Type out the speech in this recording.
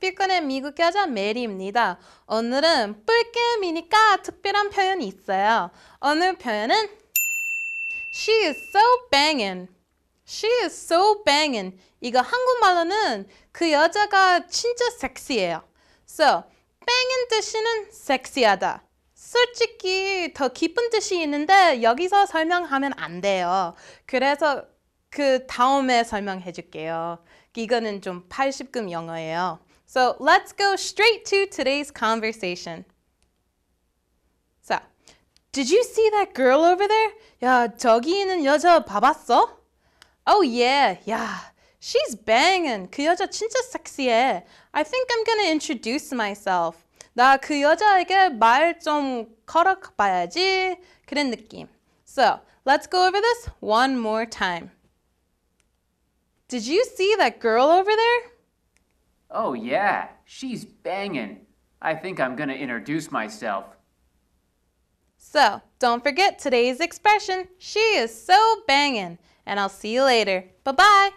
스피커는 미국 여자 메리입니다. 오늘은 뿔게임이니까 특별한 표현이 있어요. 오늘 표현은 She is so bangin'. She is so bangin'. 이거 한국말로는 그 여자가 진짜 섹시해요. So, bangin' 뜻이는 섹시하다. 솔직히 더 깊은 뜻이 있는데 여기서 설명하면 안 돼요. 그래서 그 다음에 설명해 줄게요. 이거는 좀 80금 영어예요. So let's go straight to today's conversation. So, did you see that girl over there? Yeah, 저기 있는 여자 봐봤어? Oh yeah, yeah. She's banging. 그 여자 진짜 섹시해. I think I'm gonna introduce myself. 나 그 여자에게 말 좀 걸어봐야지. 그런 느낌. So, let's go over this one more time. Did you see that girl over there? Oh, yeah, she's banging. I think I'm going to introduce myself. So, don't forget today's expression, she is so banging. And I'll see you later. Bye bye.